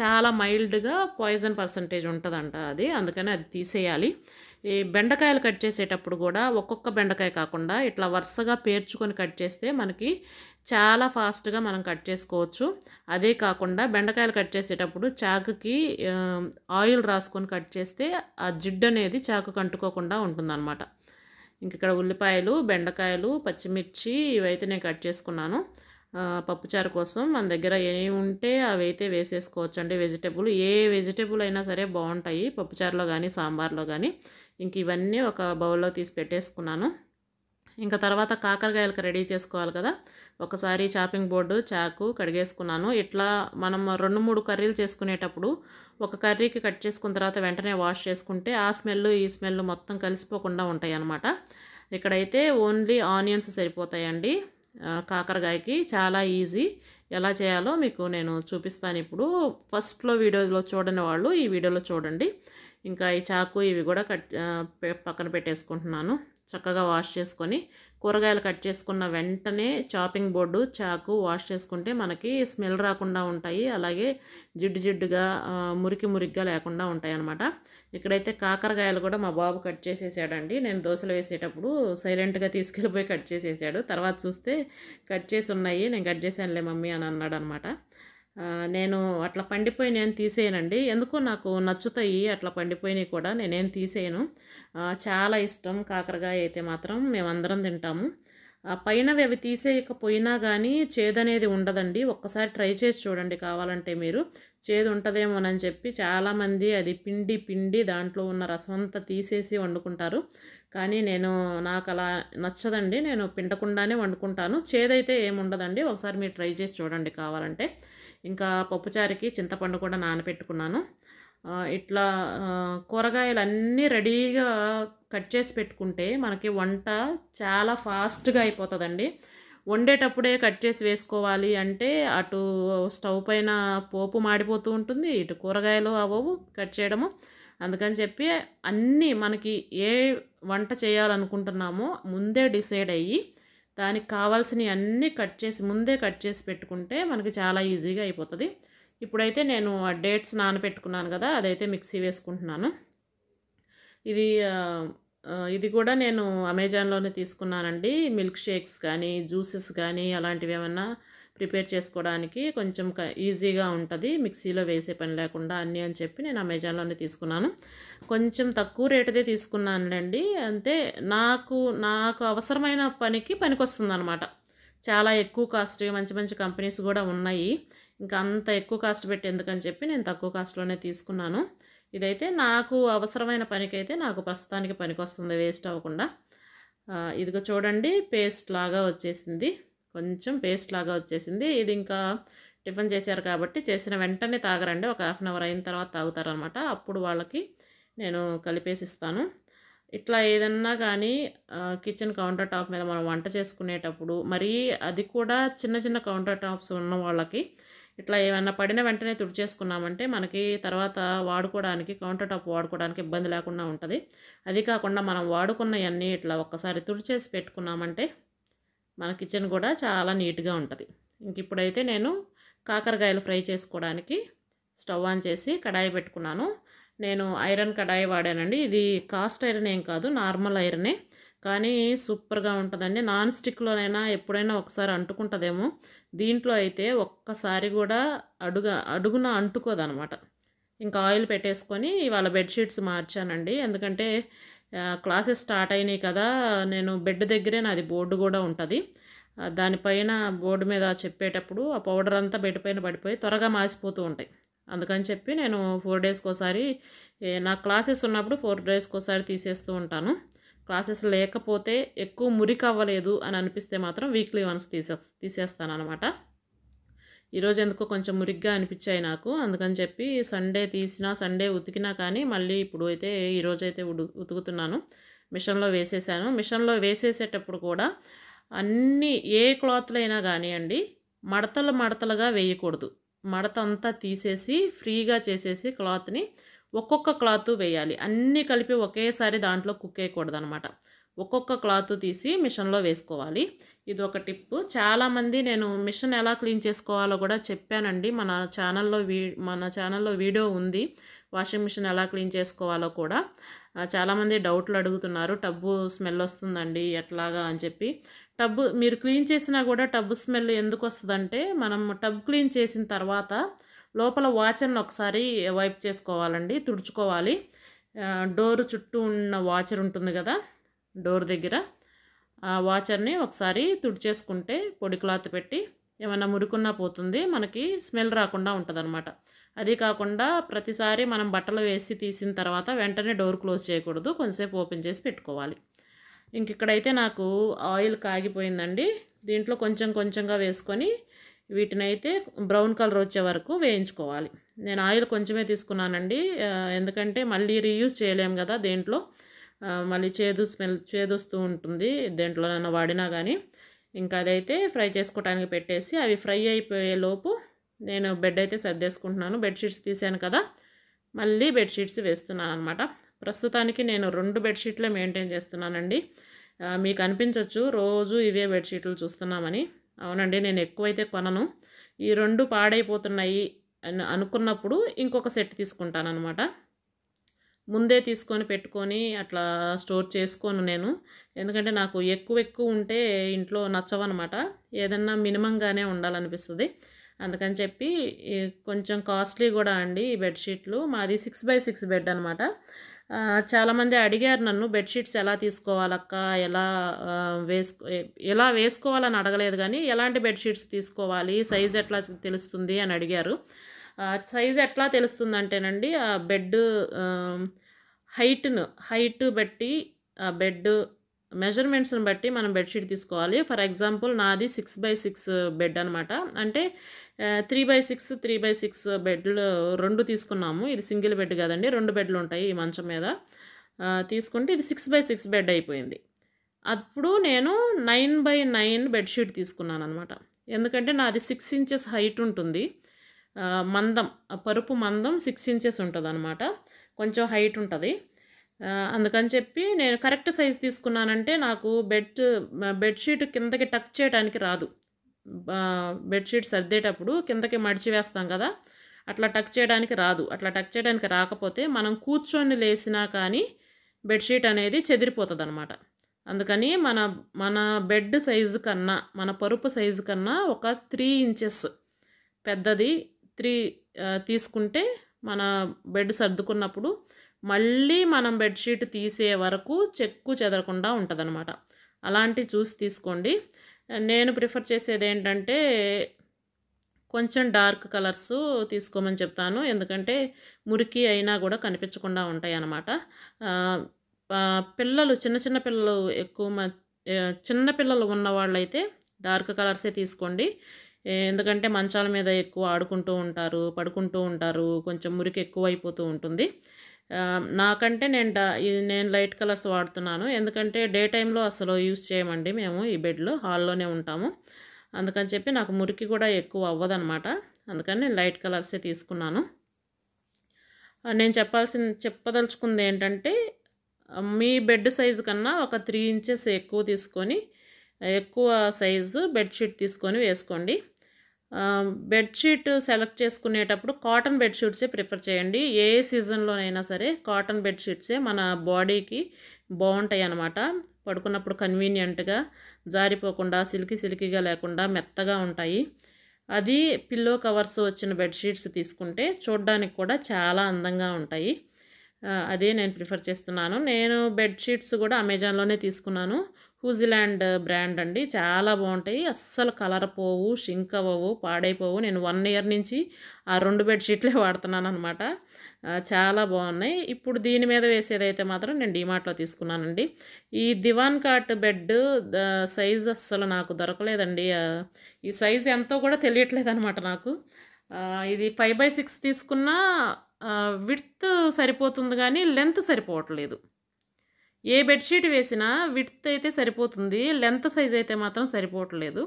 A: చాలా మైల్డ్గా పాయిజన్ పర్సంటేజ్ ఉంటుందంట అది అందుకని అది తీసేయాలి ఈ బెండకాయలు కట్ చేసేటప్పుడు కూడా ఒక్కొక్క బెండకాయ కాకుండా ఇట్లా వరుసగా పేర్చుకొని కట్ చేస్తే మనకి చాలా ఫాస్ట్గా మనం కట్ చేసుకోవచ్చు అదే కాకుండా బెండకాయలు కట్ చేసేటప్పుడు చాకుకి ఆయిల్ రాసుకొని కట్ చేస్తే ఆ జిడ్డు అనేది చాకుకు అంటుకోకుండా ఉంటుందన్నమాట ఇంక ఇక్కడ ఉల్లిపాయలు బెండకాయలు పచ్చిమిర్చి ఇవైతే నేను కట్ చేసుకున్నాను పప్పుచారు కోసం మన దగ్గర ఏమి ఉంటే అవైతే వేసేసుకోవచ్చు అండి వెజిటేబుల్ ఏ వెజిటేబుల్ అయినా సరే బాగుంటాయి పప్పుచారులో కానీ సాంబార్లో కానీ ఇంక ఇవన్నీ ఒక బౌల్లో తీసి పెట్టేసుకున్నాను ఇంకా తర్వాత కాకరకాయలకు రెడీ చేసుకోవాలి కదా ఒకసారి చాపింగ్ బోర్డు చాకు కడిగేసుకున్నాను ఇట్లా మనం రెండు మూడు కర్రీలు చేసుకునేటప్పుడు ఒక కర్రీకి కట్ చేసుకున్న తర్వాత వెంటనే వాష్ చేసుకుంటే ఆ స్మెల్ ఈ స్మెల్ మొత్తం కలిసిపోకుండా ఉంటాయి అన్నమాట ఇక్కడైతే ఓన్లీ ఆనియన్స్ సరిపోతాయండి కాకరకాయకి చాలా ఈజీ ఎలా చేయాలో మీకు నేను చూపిస్తాను ఇప్పుడు ఫస్ట్లో వీడియోలో చూడని వాళ్ళు ఈ వీడియోలో చూడండి ఇంకా ఈ చాకు ఇవి కూడా కట్ పక్కన పెట్టేసుకుంటున్నాను చక్కగా వాష్ చేసుకొని కూరగాయలు కట్ చేసుకున్న వెంటనే చాపింగ్ బోర్డు చాకు వాష్ చేసుకుంటే మనకి స్మెల్ రాకుండా ఉంటాయి అలాగే జిడ్డు జిడ్డుగా మురికి మురికిగా లేకుండా ఉంటాయి అనమాట ఇక్కడైతే కాకరకాయలు కూడా మా బాబు కట్ చేసేసాడండి నేను దోశలు వేసేటప్పుడు సైలెంట్గా తీసుకెళ్ళిపోయి కట్ చేసేసాడు తర్వాత చూస్తే కట్ చేసి ఉన్నాయి నేను కట్ చేశానులే మమ్మీ అని అన్నాడు అనమాట నేను అట్లా పండిపోయి నేను తీసేయనండి ఎందుకో నాకు నచ్చుతాయి అట్లా పండిపోయినవి కూడా నేనేం తీసేయను చాలా ఇష్టం కాకరకాయ అయితే మాత్రం మేమందరం తింటాము పైనవి అవి తీసేయకపోయినా కానీ చేదు అనేది ఉండదండి ఒక్కసారి ట్రై చేసి చూడండి కావాలంటే మీరు చేదు ఉంటుందేమోనని చెప్పి చాలామంది అది పిండి పిండి దాంట్లో ఉన్న రసం అంతా తీసేసి వండుకుంటారు కానీ నేను నాకు అలా నచ్చదండి నేను పిండకుండానే వండుకుంటాను చేదైతే ఏముండదండి ఒకసారి మీరు ట్రై చేసి చూడండి కావాలంటే ఇంకా పప్పుచారుకి చింతపండు కూడా నానబెట్టుకున్నాను ఇట్లా కూరగాయలు అన్నీ రెడీగా కట్ చేసి పెట్టుకుంటే మనకి వంట చాలా ఫాస్ట్గా అయిపోతుందండి వండేటప్పుడే కట్ చేసి వేసుకోవాలి అంటే అటు స్టవ్ పైన పోపు మాడిపోతూ ఉంటుంది ఇటు కూరగాయలు అవవు కట్ చేయడము అందుకని చెప్పి అన్నీ మనకి ఏ వంట చేయాలనుకుంటున్నామో ముందే డిసైడ్ అయ్యి దానికి కావాల్సినవి అన్నీ కట్ చేసి ముందే కట్ చేసి పెట్టుకుంటే మనకి చాలా ఈజీగా అయిపోతుంది ఇప్పుడైతే నేను డేట్స్ నానబెట్టుకున్నాను కదా అదైతే మిక్సీ వేసుకుంటున్నాను ఇది ఇది కూడా నేను అమెజాన్లోనే తీసుకున్నానండి మిల్క్ షేక్స్ కానీ జ్యూసెస్ కానీ అలాంటివి ఏమన్నా ప్రిపేర్ చేసుకోవడానికి కొంచెం ఈజీగా ఉంటుంది మిక్సీలో వేసే పని లేకుండా అన్నీ అని చెప్పి నేను అమెజాన్లోనే తీసుకున్నాను కొంచెం తక్కువ రేటుదే తీసుకున్నానులేండి అంతే నాకు నాకు అవసరమైన పనికి పనికొస్తుంది అనమాట చాలా ఎక్కువ కాస్ట్ మంచి మంచి కంపెనీస్ కూడా ఉన్నాయి ఇంకా అంత ఎక్కువ కాస్ట్ పెట్టి ఎందుకని చెప్పి నేను తక్కువ కాస్ట్లోనే తీసుకున్నాను ఇదైతే నాకు అవసరమైన పనికైతే నాకు ప్రస్తుతానికి పనికొస్తుంది వేస్ట్ అవ్వకుండా ఇదిగో చూడండి పేస్ట్ లాగా వచ్చేసింది కొంచెం పేస్ట్ లాగా వచ్చేసింది ఇది ఇంకా టిఫిన్ చేశారు కాబట్టి చేసిన వెంటనే తాగరండి ఒక హాఫ్ అన్ అవర్ అయిన తర్వాత తాగుతారనమాట అప్పుడు వాళ్ళకి నేను కలిపేసిస్తాను ఇట్లా ఏదన్నా కానీ కిచెన్ కౌంటర్ టాప్ మీద మనం వంట చేసుకునేటప్పుడు మరీ అది కూడా చిన్న చిన్న కౌంటర్ టాప్స్ ఉన్న వాళ్ళకి ఇట్లా ఏమైనా పడిన వెంటనే తుడిచేసుకున్నామంటే మనకి తర్వాత వాడుకోవడానికి కౌంటర్ టాప్ వాడుకోవడానికి ఇబ్బంది లేకుండా ఉంటుంది అది కాకుండా మనం వాడుకున్నవన్నీ ఇట్లా ఒక్కసారి తుడిచేసి పెట్టుకున్నామంటే మన కిచెన్ కూడా చాలా నీట్గా ఉంటుంది ఇంక ఇప్పుడైతే నేను కాకరకాయలు ఫ్రై చేసుకోవడానికి స్టవ్ ఆన్ చేసి కడాయి పెట్టుకున్నాను నేను ఐరన్ కడాయి వాడానండి ఇది కాస్ట్ ఐరన్ ఏం కాదు నార్మల్ ఐరనే కానీ సూపర్గా ఉంటుందండి నాన్ స్టిక్లోనైనా ఎప్పుడైనా ఒకసారి అంటుకుంటుందేమో దీంట్లో అయితే ఒక్కసారి కూడా అడుగ అడుగున అంటుకోదనమాట ఇంకా ఆయిల్ పెట్టేసుకొని ఇవాళ బెడ్షీట్స్ మార్చానండి ఎందుకంటే క్లాసెస్ స్టార్ట్ అయినాయి కదా నేను బెడ్ దగ్గరే నాది బోర్డు కూడా ఉంటుంది దానిపైన బోర్డు మీద చెప్పేటప్పుడు ఆ పౌడర్ అంతా బెడ్ పైన పడిపోయి త్వరగా మాసిపోతూ ఉంటాయి అందుకని చెప్పి నేను ఫోర్ డేస్కి ఒకసారి నా క్లాసెస్ ఉన్నప్పుడు ఫోర్ డేస్కి ఒకసారి తీసేస్తూ ఉంటాను క్లాసెస్ లేకపోతే ఎక్కువ మురికి అవ్వలేదు అని అనిపిస్తే మాత్రం వీక్లీ వన్స్ తీసే తీసేస్తాను అనమాట ఈరోజు ఎందుకో కొంచెం మురిగ్గా అనిపించాయి నాకు అందుకని చెప్పి సండే తీసినా సండే ఉతికినా కానీ మళ్ళీ ఇప్పుడు అయితే ఈరోజైతే ఉడు ఉతుకుతున్నాను మిషన్లో వేసేసాను మిషన్లో వేసేసేటప్పుడు కూడా అన్ని ఏ క్లాత్లైనా కానివ్వండి మడతలు మడతలుగా వేయకూడదు మడత అంతా తీసేసి ఫ్రీగా చేసేసి క్లాత్ని ఒక్కొక్క క్లాత్ వేయాలి అన్నీ కలిపి ఒకేసారి దాంట్లో కుక్ వేయకూడదు అనమాట ఒక్కొక్క క్లాత్ తీసి మిషన్లో వేసుకోవాలి ఇది ఒక టిప్ చాలామంది నేను మిషన్ ఎలా క్లీన్ చేసుకోవాలో కూడా చెప్పానండి మన ఛానల్లో వీ మన ఛానల్లో వీడియో ఉంది వాషింగ్ మిషన్ ఎలా క్లీన్ చేసుకోవాలో కూడా చాలామంది డౌట్లు అడుగుతున్నారు టబ్బు స్మెల్ వస్తుందండి ఎట్లాగా అని చెప్పి టబ్బు మీరు క్లీన్ చేసినా కూడా టబ్బు స్మెల్ ఎందుకు వస్తుందంటే మనం టబ్ క్లీన్ చేసిన తర్వాత లోపల వాచర్ని ఒకసారి వైప్ చేసుకోవాలండి తుడుచుకోవాలి డోర్ చుట్టూ ఉన్న వాచర్ ఉంటుంది కదా డోర్ దగ్గర ఆ వాచర్ని ఒకసారి తుడిచేసుకుంటే పొడి క్లాత్ పెట్టి ఏమైనా మురుకున్నా పోతుంది మనకి స్మెల్ రాకుండా ఉంటుందన్నమాట అది కాకుండా ప్రతిసారి మనం బట్టలు వేసి తీసిన తర్వాత వెంటనే డోర్ క్లోజ్ చేయకూడదు కొంచెంసేపు ఓపెన్ చేసి పెట్టుకోవాలి ఇంక ఇక్కడైతే నాకు ఆయిల్ కాగిపోయిందండి దీంట్లో కొంచెం కొంచెంగా వేసుకొని వీటిని అయితే బ్రౌన్ కలర్ వచ్చే వరకు వేయించుకోవాలి నేను ఆయిల్ కొంచెమే తీసుకున్నానండి ఎందుకంటే మళ్ళీ రీయూజ్ చేయలేము కదా దేంట్లో మళ్ళీ చేదు స్మెల్ చేదొస్తూ ఉంటుంది దేంట్లోనైనా వాడినా కానీ ఇంకా అదైతే ఫ్రై చేసుకోవడానికి పెట్టేసి అవి ఫ్రై అయిపోయే లోపు నేను బెడ్ అయితే సర్దేసుకుంటున్నాను బెడ్షీట్స్ తీసాను కదా మళ్ళీ బెడ్షీట్స్ వేస్తున్నాను అనమాట ప్రస్తుతానికి నేను రెండు బెడ్షీట్లే మెయింటైన్ చేస్తున్నానండి మీకు అనిపించవచ్చు రోజు ఇవే బెడ్షీట్లు చూస్తున్నామని అవునండి నేను ఎక్కువైతే కొనను ఈ రెండు పాడైపోతున్నాయి అని అనుకున్నప్పుడు ఇంకొక సెట్ తీసుకుంటాను అనమాట ముందే తీసుకొని పెట్టుకొని అట్లా స్టోర్ చేసుకోను నేను ఎందుకంటే నాకు ఎక్కువ ఎక్కువ ఉంటే ఇంట్లో నచ్చవన్నమాట ఏదన్నా మినిమంగానే ఉండాలనిపిస్తుంది అందుకని చెప్పి కొంచెం కాస్ట్లీ కూడా అండి ఈ బెడ్షీట్లు మాది సిక్స్ బై సిక్స్ బెడ్ అనమాట చాలామంది అడిగారు నన్ను బెడ్షీట్స్ ఎలా తీసుకోవాలక్క ఎలా వేసుకో ఎలా వేసుకోవాలని అడగలేదు కానీ ఎలాంటి బెడ్షీట్స్ తీసుకోవాలి సైజ్ ఎట్లా తెలుస్తుంది అని అడిగారు సైజ్ ఎట్లా తెలుస్తుందంటేనండి ఆ బెడ్ హైట్ను హైట్ బట్టి ఆ బెడ్ మెజర్మెంట్స్ని బట్టి మనం బెడ్షీట్ తీసుకోవాలి ఫర్ ఎగ్జాంపుల్ నాది సిక్స్ బై సిక్స్ బెడ్ అనమాట అంటే three by six three by six బెడ్లు రెండు తీసుకున్నాము ఇది సింగిల్ బెడ్ కాదండి రెండు బెడ్లు ఉంటాయి ఈ మంచం మీద తీసుకుంటే ఇది సిక్స్ బై సిక్స్ బెడ్ అయిపోయింది అప్పుడు నేను నైన్ బై నైన్ బెడ్షీట్ తీసుకున్నాను అనమాట ఎందుకంటే నాది సిక్స్ ఇంచెస్ హైట్ ఉంటుంది మందం పరుపు మందం సిక్స్ ఇంచెస్ ఉంటుంది అనమాట కొంచెం హైట్ ఉంటుంది అందుకని చెప్పి నేను కరెక్ట్ సైజ్ తీసుకున్నానంటే నాకు బెడ్ బెడ్షీట్ కిందకి టక్ చేయడానికి రాదు బెడ్షీట్ సర్దేటప్పుడు కిందకి మడిచి వేస్తాం కదా అట్లా టక్ చేయడానికి రాదు అట్లా టక్ చేయడానికి రాకపోతే మనం కూర్చొని లేసినా కానీ బెడ్షీట్ అనేది చెదిరిపోతుంది అనమాట అందుకని మన మన బెడ్ సైజు కన్నా మన పరుపు సైజు కన్నా ఒక త్రీ ఇంచెస్ పెద్దది త్రీ తీసుకుంటే మన బెడ్ సర్దుకున్నప్పుడు మళ్ళీ మనం బెడ్షీట్ తీసే వరకు చెక్కు చెదరకుండా ఉంటుందన్నమాట అలాంటి చూసి తీసుకోండి నేను ప్రిఫర్ చేసేది ఏంటంటే కొంచెం డార్క్ కలర్స్ తీసుకోమని చెప్తాను ఎందుకంటే మురికి అయినా కూడా కనిపించకుండా ఉంటాయి అన్నమాట పిల్లలు చిన్న చిన్న పిల్లలు ఎక్కువ చిన్న పిల్లలు ఉన్న వాళ్ళైతే డార్క్ కలర్సే తీసుకోండి ఎందుకంటే మంచాల మీద ఎక్కువ ఆడుకుంటూ ఉంటారు పడుకుంటూ ఉంటారు కొంచెం మురికి ఎక్కువ అయిపోతూ ఉంటుంది నాకంటే నేను డా నేను లైట్ కలర్స్ వాడుతున్నాను ఎందుకంటే డే టైంలో అసలు యూస్ చేయమండి మేము ఈ బెడ్లో హాల్లోనే ఉంటాము అందుకని చెప్పి నాకు మురికి కూడా ఎక్కువ అవ్వదనమాట అందుకని నేను లైట్ కలర్సే తీసుకున్నాను నేను చెప్పాల్సిన చెప్పదలుచుకుంది ఏంటంటే మీ బెడ్ సైజు కన్నా ఒక త్రీ ఇంచెస్ ఎక్కువ తీసుకొని ఎక్కువ సైజు బెడ్షీట్ తీసుకొని వేసుకోండి బెడ్షీట్ సెలెక్ట్ చేసుకునేటప్పుడు కాటన్ బెడ్షీట్సే ప్రిఫర్ చేయండి ఏ సీజన్లోనైనా సరే కాటన్ బెడ్షీట్సే మన బాడీకి బాగుంటాయి అన్నమాట పడుకున్నప్పుడు కన్వీనియంట్గా జారిపోకుండా సిల్కి సిల్కీగా లేకుండా మెత్తగా ఉంటాయి అది పిల్లో కవర్స్ వచ్చిన బెడ్షీట్స్ తీసుకుంటే చూడడానికి కూడా చాలా అందంగా ఉంటాయి అదే నేను ప్రిఫర్ చేస్తున్నాను నేను బెడ్షీట్స్ కూడా అమెజాన్లోనే తీసుకున్నాను హూజిలాండ్ బ్రాండ్ అండి చాలా బాగుంటాయి అస్సలు కలర్ పోవు షింక్ అవ్వవు పాడైపోవు నేను వన్ ఇయర్ నుంచి ఆ రెండు బెడ్షీట్లే వాడుతున్నాను అనమాట చాలా బాగున్నాయి ఇప్పుడు దీని మీద వేసేదైతే మాత్రం నేను డిమార్ట్లో తీసుకున్నానండి ఈ దివాన్ కాట్ బెడ్ సైజు అస్సలు నాకు దొరకలేదండి ఈ సైజు ఎంతో కూడా తెలియట్లేదు అనమాట నాకు ఇది ఫైవ్ బై సిక్స్ తీసుకున్నా విడ్త్ సరిపోతుంది కానీ లెంత్ సరిపోవట్లేదు ఏ బెడ్షీట్ వేసినా విడ్త్ అయితే సరిపోతుంది లెంత్ సైజ్ అయితే మాత్రం సరిపోవట్లేదు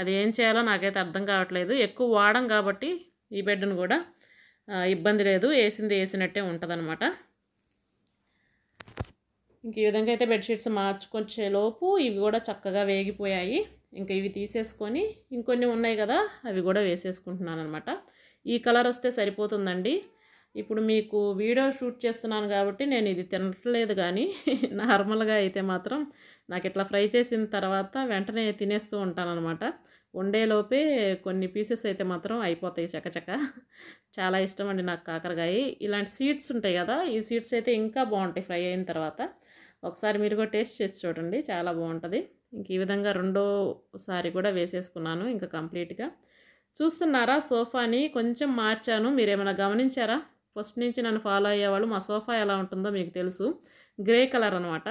A: అది ఏం చేయాలో నాకైతే అర్థం కావట్లేదు ఎక్కువ వాడం కాబట్టి ఈ బెడ్ను కూడా ఇబ్బంది లేదు వేసింది వేసినట్టే ఉంటుందన్నమాట ఇంక ఈ విధంగా అయితే బెడ్షీట్స్ లోపు ఇవి కూడా చక్కగా వేగిపోయాయి ఇంకా ఇవి తీసేసుకొని ఇంకొన్ని ఉన్నాయి కదా అవి కూడా వేసేసుకుంటున్నాను అనమాట ఈ కలర్ వస్తే సరిపోతుందండి ఇప్పుడు మీకు వీడియో షూట్ చేస్తున్నాను కాబట్టి నేను ఇది తినట్లేదు కానీ నార్మల్గా అయితే మాత్రం నాకు ఇట్లా ఫ్రై చేసిన తర్వాత వెంటనే తినేస్తూ అనమాట వండేలోపే కొన్ని పీసెస్ అయితే మాత్రం అయిపోతాయి చకచక చాలా ఇష్టం అండి నాకు కాకరకాయ ఇలాంటి సీడ్స్ ఉంటాయి కదా ఈ సీడ్స్ అయితే ఇంకా బాగుంటాయి ఫ్రై అయిన తర్వాత ఒకసారి మీరు కూడా టేస్ట్ చేసి చూడండి చాలా బాగుంటుంది ఇంక ఈ విధంగా రెండోసారి కూడా వేసేసుకున్నాను ఇంకా కంప్లీట్గా చూస్తున్నారా సోఫాని కొంచెం మార్చాను మీరేమైనా గమనించారా ఫస్ట్ నుంచి నన్ను ఫాలో అయ్యేవాళ్ళు మా సోఫా ఎలా ఉంటుందో మీకు తెలుసు గ్రే కలర్ అనమాట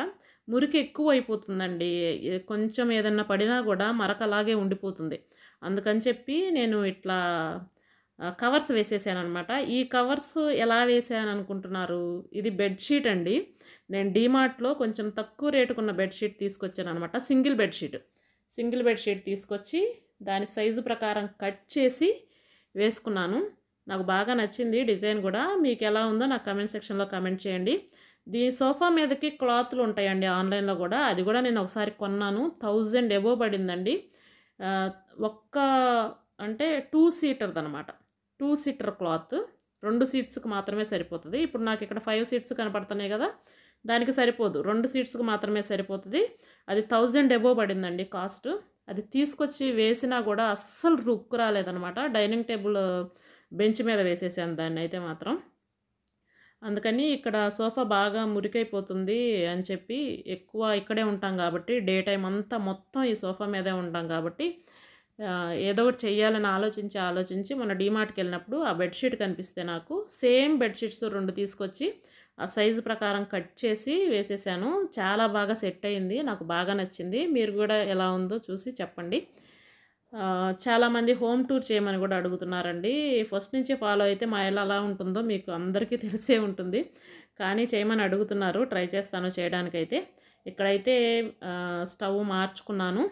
A: మురికి ఎక్కువ అయిపోతుందండి కొంచెం ఏదన్నా పడినా కూడా మరకలాగే ఉండిపోతుంది అందుకని చెప్పి నేను ఇట్లా కవర్స్ వేసేసాను అనమాట ఈ కవర్స్ ఎలా వేసాను అనుకుంటున్నారు ఇది బెడ్షీట్ అండి నేను డీమార్ట్లో కొంచెం తక్కువ రేటుకున్న బెడ్షీట్ తీసుకొచ్చాను అనమాట సింగిల్ బెడ్షీట్ సింగిల్ బెడ్షీట్ తీసుకొచ్చి దాని సైజు ప్రకారం కట్ చేసి వేసుకున్నాను నాకు బాగా నచ్చింది డిజైన్ కూడా మీకు ఎలా ఉందో నాకు కమెంట్ సెక్షన్లో కమెంట్ చేయండి దీని సోఫా మీదకి క్లాత్లు ఉంటాయండి ఆన్లైన్లో కూడా అది కూడా నేను ఒకసారి కొన్నాను థౌజండ్ ఎబో పడిందండి ఒక్క అంటే టూ సీటర్ది అనమాట టూ సీటర్ క్లాత్ రెండు సీట్స్కి మాత్రమే సరిపోతుంది ఇప్పుడు నాకు ఇక్కడ ఫైవ్ సీట్స్ కనపడుతున్నాయి కదా దానికి సరిపోదు రెండు సీట్స్కి మాత్రమే సరిపోతుంది అది థౌజండ్ ఎబో పడిందండి కాస్ట్ అది తీసుకొచ్చి వేసినా కూడా అస్సలు రుక్కు రాలేదనమాట డైనింగ్ టేబుల్ బెంచ్ మీద వేసేసాను దాన్ని అయితే మాత్రం అందుకని ఇక్కడ సోఫా బాగా మురికైపోతుంది అని చెప్పి ఎక్కువ ఇక్కడే ఉంటాం కాబట్టి డే టైం అంతా మొత్తం ఈ సోఫా మీదే ఉంటాం కాబట్టి ఏదో ఒకటి చెయ్యాలని ఆలోచించి ఆలోచించి మన డీమార్ట్కి వెళ్ళినప్పుడు ఆ బెడ్షీట్ కనిపిస్తే నాకు సేమ్ బెడ్షీట్స్ రెండు తీసుకొచ్చి ఆ సైజు ప్రకారం కట్ చేసి వేసేసాను చాలా బాగా సెట్ అయింది నాకు బాగా నచ్చింది మీరు కూడా ఎలా ఉందో చూసి చెప్పండి చాలామంది హోమ్ టూర్ చేయమని కూడా అడుగుతున్నారండి ఫస్ట్ నుంచి ఫాలో అయితే మా ఇల్లు అలా ఉంటుందో మీకు అందరికీ తెలిసే ఉంటుంది కానీ చేయమని అడుగుతున్నారు ట్రై చేస్తాను చేయడానికైతే ఇక్కడైతే స్టవ్ మార్చుకున్నాను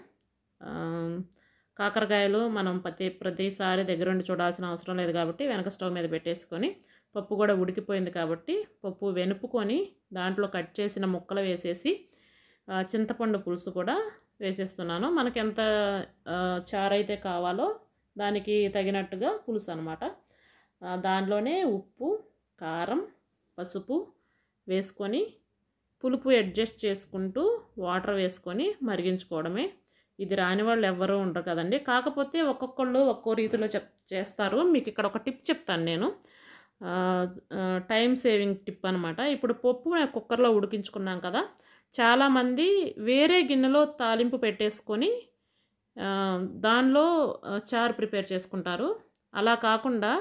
A: కాకరకాయలు మనం ప్రతి ప్రతిసారి దగ్గరుండి చూడాల్సిన అవసరం లేదు కాబట్టి వెనక స్టవ్ మీద పెట్టేసుకొని పప్పు కూడా ఉడికిపోయింది కాబట్టి పప్పు వెనుపుకొని దాంట్లో కట్ చేసిన ముక్కలు వేసేసి చింతపండు పులుసు కూడా వేసేస్తున్నాను మనకి ఎంత చారైతే కావాలో దానికి తగినట్టుగా పులుసు అనమాట దానిలోనే ఉప్పు కారం పసుపు వేసుకొని పులుపు అడ్జస్ట్ చేసుకుంటూ వాటర్ వేసుకొని మరిగించుకోవడమే ఇది రాని వాళ్ళు ఎవ్వరూ ఉండరు కదండి కాకపోతే ఒక్కొక్కళ్ళు ఒక్కో రీతిలో చెప్ చేస్తారు మీకు ఇక్కడ ఒక టిప్ చెప్తాను నేను టైం సేవింగ్ టిప్ అనమాట ఇప్పుడు పప్పు కుక్కర్లో ఉడికించుకున్నాం కదా చాలామంది వేరే గిన్నెలో తాలింపు పెట్టేసుకొని దానిలో చారు ప్రిపేర్ చేసుకుంటారు అలా కాకుండా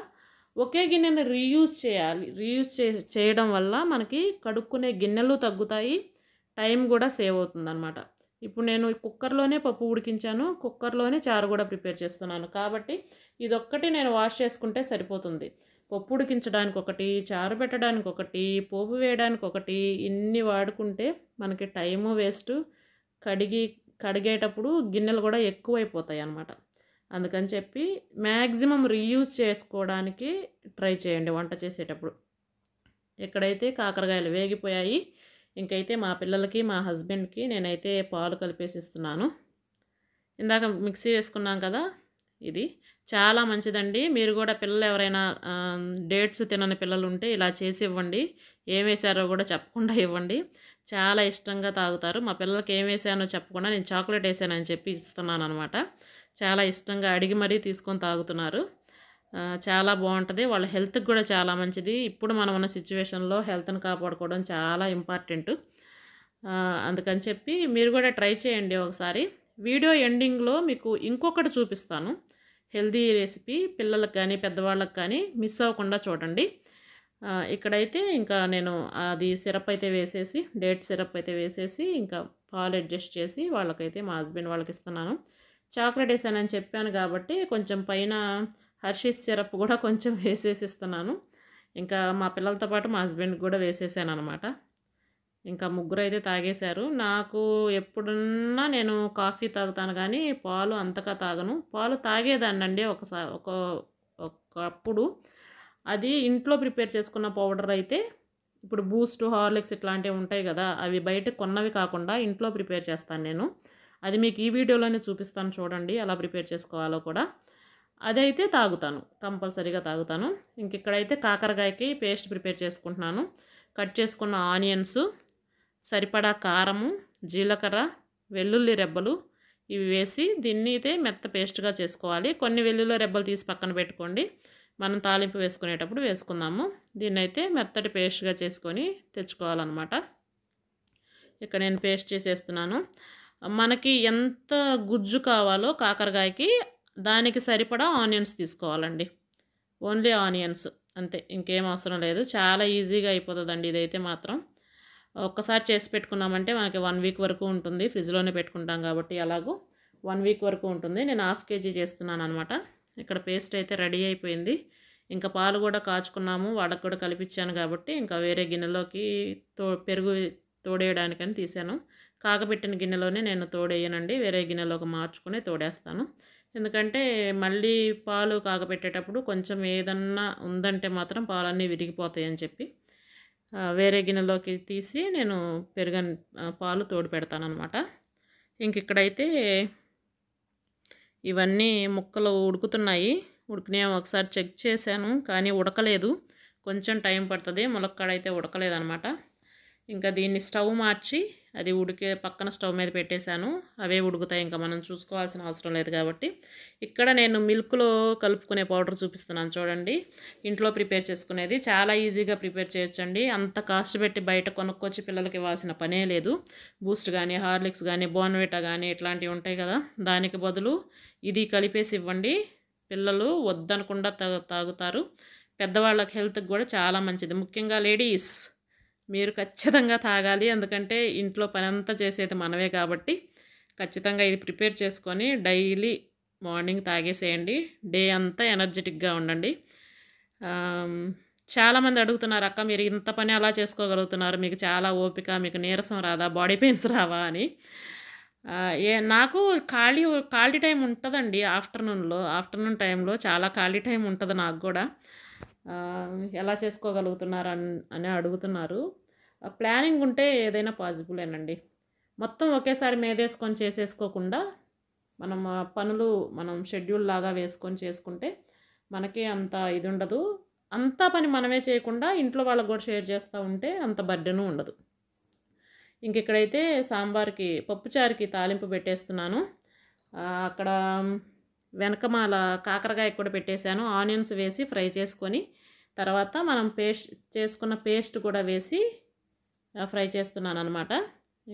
A: ఒకే గిన్నెని రీయూజ్ చేయాలి రీయూజ్ చే చేయడం వల్ల మనకి కడుక్కునే గిన్నెలు తగ్గుతాయి టైం కూడా సేవ్ అనమాట ఇప్పుడు నేను కుక్కర్లోనే పప్పు ఉడికించాను కుక్కర్లోనే చారు కూడా ప్రిపేర్ చేస్తున్నాను కాబట్టి ఇదొక్కటి నేను వాష్ చేసుకుంటే సరిపోతుంది పప్పు ఉడికించడానికి ఒకటి చారు పెట్టడానికి ఒకటి పోపు వేయడానికి ఒకటి ఇన్ని వాడుకుంటే మనకి టైం వేస్ట్ కడిగి కడిగేటప్పుడు గిన్నెలు కూడా ఎక్కువైపోతాయి అన్నమాట అందుకని చెప్పి మ్యాక్సిమం రీయూజ్ చేసుకోవడానికి ట్రై చేయండి వంట చేసేటప్పుడు ఎక్కడైతే కాకరకాయలు వేగిపోయాయి ఇంకైతే మా పిల్లలకి మా హస్బెండ్కి నేనైతే పాలు కలిపేసి ఇస్తున్నాను ఇందాక మిక్సీ వేసుకున్నాం కదా ఇది చాలా మంచిదండి మీరు కూడా పిల్లలు ఎవరైనా డేట్స్ తినని పిల్లలు ఉంటే ఇలా చేసి ఇవ్వండి ఏమేసారో కూడా చెప్పకుండా ఇవ్వండి చాలా ఇష్టంగా తాగుతారు మా పిల్లలకి ఏమేసానో చెప్పకుండా నేను చాక్లెట్ వేసానని చెప్పి ఇస్తున్నాను అనమాట చాలా ఇష్టంగా అడిగి మరీ తీసుకొని తాగుతున్నారు చాలా బాగుంటుంది వాళ్ళ హెల్త్కి కూడా చాలా మంచిది ఇప్పుడు మనం ఉన్న సిచ్యువేషన్లో హెల్త్ని కాపాడుకోవడం చాలా ఇంపార్టెంట్ అందుకని చెప్పి మీరు కూడా ట్రై చేయండి ఒకసారి వీడియో ఎండింగ్లో మీకు ఇంకొకటి చూపిస్తాను హెల్దీ రెసిపీ పిల్లలకు కానీ పెద్దవాళ్ళకి కానీ మిస్ అవ్వకుండా చూడండి ఇక్కడైతే ఇంకా నేను అది సిరప్ అయితే వేసేసి డేట్ సిరప్ అయితే వేసేసి ఇంకా పాలు అడ్జస్ట్ చేసి వాళ్ళకైతే మా హస్బెండ్ వాళ్ళకి ఇస్తున్నాను చాక్లెట్ వేసానని చెప్పాను కాబట్టి కొంచెం పైన హర్షీస్ సిరప్ కూడా కొంచెం వేసేసి ఇస్తున్నాను ఇంకా మా పిల్లలతో పాటు మా హస్బెండ్కి కూడా వేసేసాను అనమాట ఇంకా ముగ్గురు అయితే తాగేశారు నాకు ఎప్పుడున్నా నేను కాఫీ తాగుతాను కానీ పాలు అంతగా తాగను పాలు తాగేదాన్నండి ఒకసారి ఒక ఒకప్పుడు అది ఇంట్లో ప్రిపేర్ చేసుకున్న పౌడర్ అయితే ఇప్పుడు బూస్ట్ హార్లిక్స్ ఇట్లాంటివి ఉంటాయి కదా అవి బయట కొన్నవి కాకుండా ఇంట్లో ప్రిపేర్ చేస్తాను నేను అది మీకు ఈ వీడియోలోనే చూపిస్తాను చూడండి ఎలా ప్రిపేర్ చేసుకోవాలో కూడా అదైతే తాగుతాను కంపల్సరీగా తాగుతాను ఇంక ఇక్కడైతే కాకరకాయకి పేస్ట్ ప్రిపేర్ చేసుకుంటున్నాను కట్ చేసుకున్న ఆనియన్స్ సరిపడా కారము జీలకర్ర వెల్లుల్లి రెబ్బలు ఇవి వేసి దీన్ని అయితే మెత్త పేస్ట్గా చేసుకోవాలి కొన్ని వెల్లుల్లి రెబ్బలు తీసి పక్కన పెట్టుకోండి మనం తాలింపు వేసుకునేటప్పుడు వేసుకుందాము దీన్ని అయితే మెత్తటి పేస్ట్గా చేసుకొని తెచ్చుకోవాలన్నమాట ఇక్కడ నేను పేస్ట్ చేసేస్తున్నాను మనకి ఎంత గుజ్జు కావాలో కాకరకాయకి దానికి సరిపడా ఆనియన్స్ తీసుకోవాలండి ఓన్లీ ఆనియన్స్ అంతే ఇంకేం అవసరం లేదు చాలా ఈజీగా అయిపోతుందండి ఇదైతే మాత్రం ఒక్కసారి చేసి పెట్టుకున్నామంటే మనకి వన్ వీక్ వరకు ఉంటుంది ఫ్రిడ్జ్లోనే పెట్టుకుంటాం కాబట్టి అలాగూ వన్ వీక్ వరకు ఉంటుంది నేను హాఫ్ కేజీ చేస్తున్నాను అనమాట ఇక్కడ పేస్ట్ అయితే రెడీ అయిపోయింది ఇంకా పాలు కూడా కాచుకున్నాము వాళ్ళకు కూడా కలిపించాను కాబట్టి ఇంకా వేరే గిన్నెలోకి తో పెరుగు తోడేయడానికని తీసాను కాకపెట్టిన గిన్నెలోనే నేను తోడేయనండి వేరే గిన్నెలోకి మార్చుకుని తోడేస్తాను ఎందుకంటే మళ్ళీ పాలు కాకపెట్టేటప్పుడు కొంచెం ఏదన్నా ఉందంటే మాత్రం పాలన్నీ విరిగిపోతాయని చెప్పి వేరే గిన్నెలోకి తీసి నేను పెరుగన్ పాలు తోడు అనమాట ఇంక ఇక్కడైతే ఇవన్నీ ముక్కలు ఉడుకుతున్నాయి ఉడికినా ఒకసారి చెక్ చేశాను కానీ ఉడకలేదు కొంచెం టైం పడుతుంది ఉడకలేదు ఉడకలేదనమాట ఇంకా దీన్ని స్టవ్ మార్చి అది ఉడికే పక్కన స్టవ్ మీద పెట్టేశాను అవే ఉడుకుతాయి ఇంకా మనం చూసుకోవాల్సిన అవసరం లేదు కాబట్టి ఇక్కడ నేను మిల్క్లో కలుపుకునే పౌడర్ చూపిస్తున్నాను చూడండి ఇంట్లో ప్రిపేర్ చేసుకునేది చాలా ఈజీగా ప్రిపేర్ చేయొచ్చండి అంత కాస్ట్ పెట్టి బయట కొనుక్కొచ్చి పిల్లలకి ఇవ్వాల్సిన పనే లేదు బూస్ట్ కానీ హార్లిక్స్ కానీ బోన్వేటా కానీ ఇట్లాంటివి ఉంటాయి కదా దానికి బదులు ఇది కలిపేసి ఇవ్వండి పిల్లలు వద్దనకుండా తాగుతారు పెద్దవాళ్ళకి హెల్త్కి కూడా చాలా మంచిది ముఖ్యంగా లేడీస్ మీరు ఖచ్చితంగా తాగాలి ఎందుకంటే ఇంట్లో పనంతా చేసేది మనమే కాబట్టి ఖచ్చితంగా ఇది ప్రిపేర్ చేసుకొని డైలీ మార్నింగ్ తాగేసేయండి డే అంతా ఎనర్జెటిక్గా ఉండండి చాలామంది అడుగుతున్నారు అక్క మీరు ఇంత పని అలా చేసుకోగలుగుతున్నారు మీకు చాలా ఓపిక మీకు నీరసం రాదా బాడీ పెయిన్స్ రావా అని ఏ నాకు ఖాళీ ఖాళీ టైం ఉంటుందండి ఆఫ్టర్నూన్లో ఆఫ్టర్నూన్ టైంలో చాలా ఖాళీ టైం ఉంటుంది నాకు కూడా ఎలా చేసుకోగలుగుతున్నారు అని అడుగుతున్నారు ప్లానింగ్ ఉంటే ఏదైనా పాజిబులేనండి మొత్తం ఒకేసారి మేదేసుకొని చేసేసుకోకుండా మనం పనులు మనం షెడ్యూల్ లాగా వేసుకొని చేసుకుంటే మనకి అంత ఇది ఉండదు అంతా పని మనమే చేయకుండా ఇంట్లో వాళ్ళకు కూడా షేర్ చేస్తూ ఉంటే అంత బర్డెను ఉండదు ఇంక ఇక్కడైతే సాంబార్కి పప్పుచారుకి తాలింపు పెట్టేస్తున్నాను అక్కడ వెనకమాల కాకరకాయ కూడా పెట్టేశాను ఆనియన్స్ వేసి ఫ్రై చేసుకొని తర్వాత మనం పేస్ట్ చేసుకున్న పేస్ట్ కూడా వేసి ఫ్రై చేస్తున్నాను అనమాట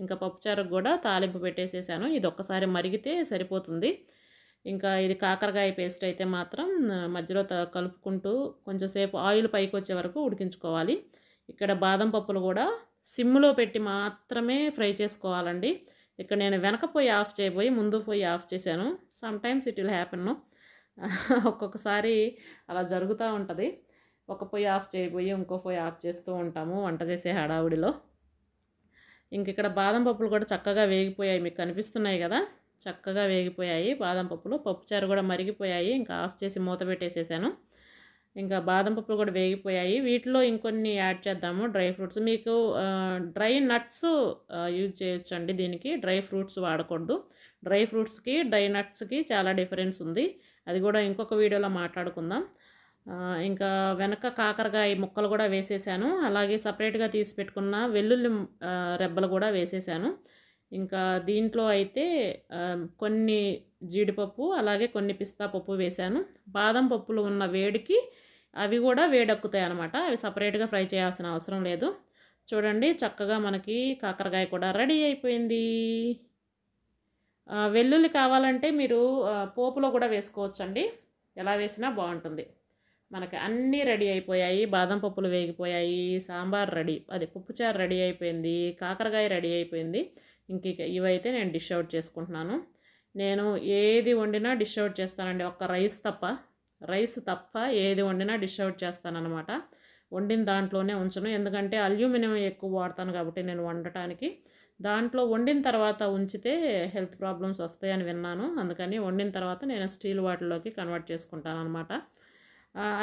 A: ఇంకా పప్పుచారుకు కూడా తాలింపు పెట్టేసేసాను ఇది ఒక్కసారి మరిగితే సరిపోతుంది ఇంకా ఇది కాకరకాయ పేస్ట్ అయితే మాత్రం మధ్యలో కలుపుకుంటూ కొంచెంసేపు ఆయిల్ పైకి వచ్చే వరకు ఉడికించుకోవాలి ఇక్కడ బాదం పప్పులు కూడా సిమ్లో పెట్టి మాత్రమే ఫ్రై చేసుకోవాలండి ఇక్కడ నేను వెనక పోయి ఆఫ్ చేయబోయి ముందు పోయి ఆఫ్ చేశాను టైమ్స్ ఇట్ విల్ హ్యాపెన్ ఒక్కొక్కసారి అలా జరుగుతూ ఉంటుంది ఒక పొయ్యి ఆఫ్ చేయబోయి ఇంకో పొయ్యి ఆఫ్ చేస్తూ ఉంటాము వంట చేసే హడావుడిలో ఇంక ఇక్కడ బాదం పప్పులు కూడా చక్కగా వేగిపోయాయి మీకు కనిపిస్తున్నాయి కదా చక్కగా వేగిపోయాయి బాదం పప్పులు పప్పుచారు కూడా మరిగిపోయాయి ఇంకా ఆఫ్ చేసి మూత పెట్టేసేసాను ఇంకా బాదం పప్పులు కూడా వేగిపోయాయి వీటిలో ఇంకొన్ని యాడ్ చేద్దాము డ్రై ఫ్రూట్స్ మీకు డ్రై నట్స్ యూజ్ చేయొచ్చండి దీనికి డ్రై ఫ్రూట్స్ వాడకూడదు డ్రై ఫ్రూట్స్కి డ్రై నట్స్కి చాలా డిఫరెన్స్ ఉంది అది కూడా ఇంకొక వీడియోలో మాట్లాడుకుందాం ఇంకా వెనక కాకరకాయ ముక్కలు కూడా వేసేసాను అలాగే సపరేట్గా తీసి పెట్టుకున్న వెల్లుల్లి రెబ్బలు కూడా వేసేసాను ఇంకా దీంట్లో అయితే కొన్ని జీడిపప్పు అలాగే కొన్ని పిస్తా పప్పు వేశాను బాదం పప్పులు ఉన్న వేడికి అవి కూడా వేడక్కుతాయి అనమాట అవి సపరేట్గా ఫ్రై చేయాల్సిన అవసరం లేదు చూడండి చక్కగా మనకి కాకరకాయ కూడా రెడీ అయిపోయింది వెల్లుల్లి కావాలంటే మీరు పోపులో కూడా వేసుకోవచ్చండి ఎలా వేసినా బాగుంటుంది మనకి అన్నీ రెడీ అయిపోయాయి బాదం పప్పులు వేగిపోయాయి సాంబార్ రెడీ అది పప్పుచారు రెడీ అయిపోయింది కాకరకాయ రెడీ అయిపోయింది ఇంక ఇవైతే నేను డిష్ అవుట్ చేసుకుంటున్నాను నేను ఏది వండినా డిష్ అవుట్ చేస్తానండి ఒక్క రైస్ తప్ప రైస్ తప్ప ఏది వండినా డిష్ అవుట్ చేస్తానమాట వండిన దాంట్లోనే ఉంచను ఎందుకంటే అల్యూమినియం ఎక్కువ వాడతాను కాబట్టి నేను వండటానికి దాంట్లో వండిన తర్వాత ఉంచితే హెల్త్ ప్రాబ్లమ్స్ వస్తాయని విన్నాను అందుకని వండిన తర్వాత నేను స్టీల్ వాటిల్లోకి కన్వర్ట్ చేసుకుంటాను అనమాట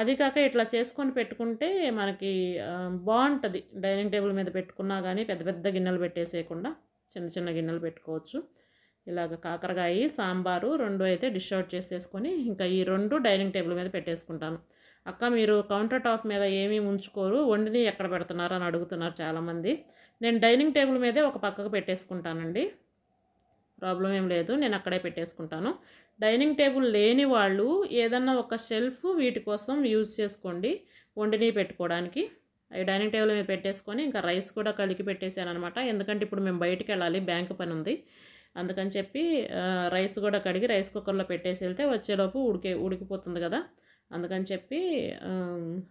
A: అది కాక ఇట్లా చేసుకొని పెట్టుకుంటే మనకి బాగుంటుంది డైనింగ్ టేబుల్ మీద పెట్టుకున్నా కానీ పెద్ద పెద్ద గిన్నెలు పెట్టేసేయకుండా చిన్న చిన్న గిన్నెలు పెట్టుకోవచ్చు ఇలాగ కాకరకాయ సాంబారు రెండు అయితే డిష్ అవుట్ చేసేసుకొని ఇంకా ఈ రెండు డైనింగ్ టేబుల్ మీద పెట్టేసుకుంటాను అక్క మీరు కౌంటర్ టాప్ మీద ఏమీ ఉంచుకోరు వండిని ఎక్కడ పెడుతున్నారు అని అడుగుతున్నారు చాలామంది నేను డైనింగ్ టేబుల్ మీదే ఒక పక్కకు పెట్టేసుకుంటానండి ప్రాబ్లం ఏం లేదు నేను అక్కడే పెట్టేసుకుంటాను డైనింగ్ టేబుల్ లేని వాళ్ళు ఏదన్నా ఒక షెల్ఫ్ వీటి కోసం యూజ్ చేసుకోండి వండిని పెట్టుకోవడానికి అవి డైనింగ్ టేబుల్ మీద పెట్టేసుకొని ఇంకా రైస్ కూడా కలిగి పెట్టేశాను అనమాట ఎందుకంటే ఇప్పుడు మేము బయటకు వెళ్ళాలి బ్యాంక్ పని ఉంది అందుకని చెప్పి రైస్ కూడా కడిగి రైస్ కుక్కర్లో పెట్టేసి వెళ్తే వచ్చేలోపు ఉడికే ఉడికిపోతుంది కదా అందుకని చెప్పి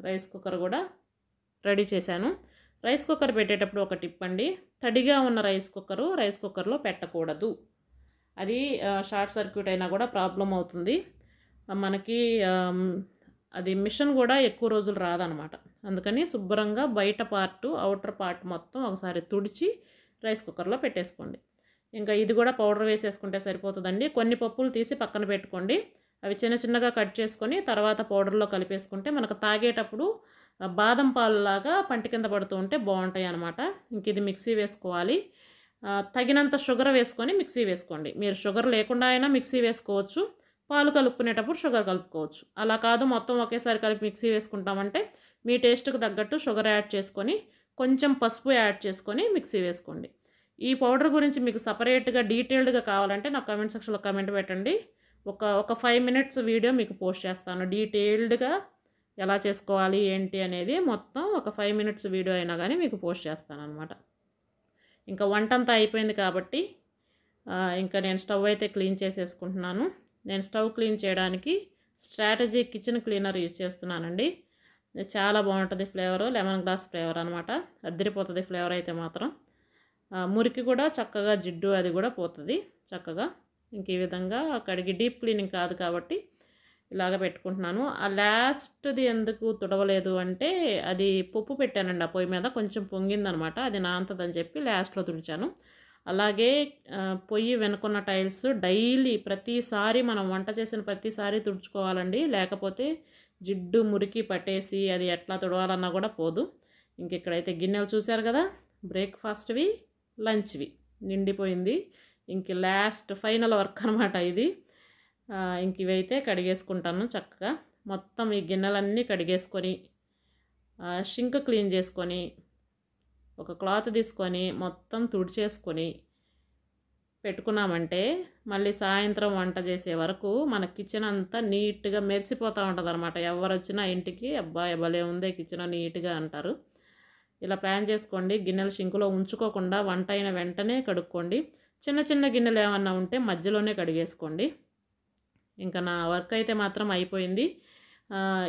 A: రైస్ కుక్కర్ కూడా రెడీ చేశాను రైస్ కుక్కర్ పెట్టేటప్పుడు ఒక టిప్ అండి తడిగా ఉన్న రైస్ కుక్కరు రైస్ కుక్కర్లో పెట్టకూడదు అది షార్ట్ సర్క్యూట్ అయినా కూడా ప్రాబ్లం అవుతుంది మనకి అది మిషన్ కూడా ఎక్కువ రోజులు రాదనమాట అందుకని శుభ్రంగా బయట పార్ట్ అవుటర్ పార్ట్ మొత్తం ఒకసారి తుడిచి రైస్ కుక్కర్లో పెట్టేసుకోండి ఇంకా ఇది కూడా పౌడర్ వేసేసుకుంటే సరిపోతుందండి కొన్ని పప్పులు తీసి పక్కన పెట్టుకోండి అవి చిన్న చిన్నగా కట్ చేసుకొని తర్వాత పౌడర్లో కలిపేసుకుంటే మనకు తాగేటప్పుడు బాదం పాలు లాగా పంట కింద పడుతూ ఉంటే బాగుంటాయి అనమాట ఇంక ఇది మిక్సీ వేసుకోవాలి తగినంత షుగర్ వేసుకొని మిక్సీ వేసుకోండి మీరు షుగర్ లేకుండా అయినా మిక్సీ వేసుకోవచ్చు పాలు కలుపుకునేటప్పుడు షుగర్ కలుపుకోవచ్చు అలా కాదు మొత్తం ఒకేసారి కలిపి మిక్సీ వేసుకుంటామంటే మీ టేస్ట్కి తగ్గట్టు షుగర్ యాడ్ చేసుకొని కొంచెం పసుపు యాడ్ చేసుకొని మిక్సీ వేసుకోండి ఈ పౌడర్ గురించి మీకు సపరేట్గా డీటెయిల్డ్గా కావాలంటే నా కమెంట్ సెక్షన్లో కమెంట్ పెట్టండి ఒక ఒక ఫైవ్ మినిట్స్ వీడియో మీకు పోస్ట్ చేస్తాను డీటెయిల్డ్గా ఎలా చేసుకోవాలి ఏంటి అనేది మొత్తం ఒక ఫైవ్ మినిట్స్ వీడియో అయినా కానీ మీకు పోస్ట్ చేస్తాను అనమాట ఇంకా వంట అంతా అయిపోయింది కాబట్టి ఇంకా నేను స్టవ్ అయితే క్లీన్ చేసేసుకుంటున్నాను నేను స్టవ్ క్లీన్ చేయడానికి స్ట్రాటజీ కిచెన్ క్లీనర్ యూజ్ చేస్తున్నానండి చాలా బాగుంటుంది ఫ్లేవరు లెమన్ గ్లాస్ ఫ్లేవర్ అనమాట అద్దరిపోతుంది ఫ్లేవర్ అయితే మాత్రం మురికి కూడా చక్కగా జిడ్డు అది కూడా పోతుంది చక్కగా ఇంక ఈ విధంగా అక్కడికి డీప్ క్లీనింగ్ కాదు కాబట్టి ఇలాగ పెట్టుకుంటున్నాను ఆ లాస్ట్ది ఎందుకు తుడవలేదు అంటే అది పప్పు పెట్టానండి ఆ పొయ్యి మీద కొంచెం పొంగిందనమాట అది నాంతదని చెప్పి లాస్ట్లో తుడిచాను అలాగే పొయ్యి వెనుకున్న టైల్స్ డైలీ ప్రతిసారి మనం వంట చేసిన ప్రతిసారి తుడుచుకోవాలండి లేకపోతే జిడ్డు మురికి పట్టేసి అది ఎట్లా తుడవాలన్నా కూడా పోదు ఇంక ఇక్కడైతే గిన్నెలు చూశారు కదా బ్రేక్ఫాస్ట్వి లంచ్వి నిండిపోయింది ఇంక లాస్ట్ ఫైనల్ వర్క్ అనమాట ఇది ఇంక ఇవైతే కడిగేసుకుంటాను చక్కగా మొత్తం ఈ గిన్నెలన్నీ కడిగేసుకొని షింక్ క్లీన్ చేసుకొని ఒక క్లాత్ తీసుకొని మొత్తం తుడిచేసుకొని పెట్టుకున్నామంటే మళ్ళీ సాయంత్రం వంట చేసే వరకు మన కిచెన్ అంతా నీట్గా మెరిసిపోతూ ఉంటుంది అనమాట ఎవరు వచ్చినా ఇంటికి అబ్బాయి భలే ఉందే కిచెన్ నీట్గా అంటారు ఇలా ప్లాన్ చేసుకోండి గిన్నెలు షింకులో ఉంచుకోకుండా వంట అయిన వెంటనే కడుక్కోండి చిన్న చిన్న గిన్నెలు ఏమన్నా ఉంటే మధ్యలోనే కడిగేసుకోండి ఇంకా నా వర్క్ అయితే మాత్రం అయిపోయింది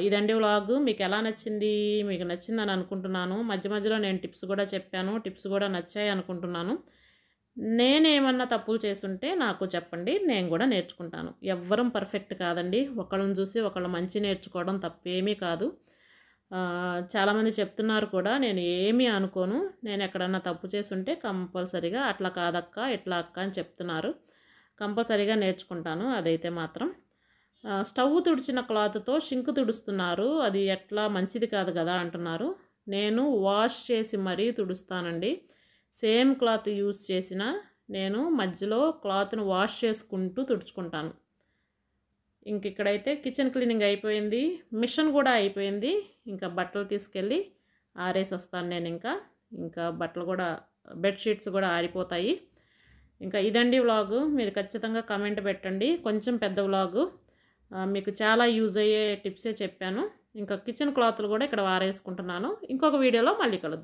A: ఇదండి వ్లాగ్ మీకు ఎలా నచ్చింది మీకు నచ్చిందని అనుకుంటున్నాను మధ్య మధ్యలో నేను టిప్స్ కూడా చెప్పాను టిప్స్ కూడా నచ్చాయి అనుకుంటున్నాను నేనేమన్నా తప్పులు చేస్తుంటే నాకు చెప్పండి నేను కూడా నేర్చుకుంటాను ఎవ్వరం పర్ఫెక్ట్ కాదండి ఒకళ్ళని చూసి ఒకళ్ళు మంచి నేర్చుకోవడం తప్పేమీ కాదు చాలామంది చెప్తున్నారు కూడా నేను ఏమీ అనుకోను నేను ఎక్కడన్నా తప్పు చేస్తుంటే కంపల్సరీగా అట్లా కాదక్క ఇట్లా అక్క అని చెప్తున్నారు కంపల్సరీగా నేర్చుకుంటాను అదైతే మాత్రం స్టవ్ తుడిచిన క్లాత్తో షింక్ తుడుస్తున్నారు అది ఎట్లా మంచిది కాదు కదా అంటున్నారు నేను వాష్ చేసి మరీ తుడుస్తానండి సేమ్ క్లాత్ యూస్ చేసిన నేను మధ్యలో క్లాత్ను వాష్ చేసుకుంటూ తుడుచుకుంటాను ఇంక ఇక్కడైతే కిచెన్ క్లీనింగ్ అయిపోయింది మిషన్ కూడా అయిపోయింది ఇంకా బట్టలు తీసుకెళ్ళి ఆరేసి వస్తాను నేను ఇంకా ఇంకా బట్టలు కూడా బెడ్షీట్స్ కూడా ఆరిపోతాయి ఇంకా ఇదండి వ్లాగు మీరు ఖచ్చితంగా కమెంట్ పెట్టండి కొంచెం పెద్ద వ్లాగు మీకు చాలా యూజ్ అయ్యే టిప్సే చెప్పాను ఇంకా కిచెన్ క్లాత్లు కూడా ఇక్కడ వారేసుకుంటున్నాను ఇంకొక వీడియోలో మళ్ళీ కలుద్దాం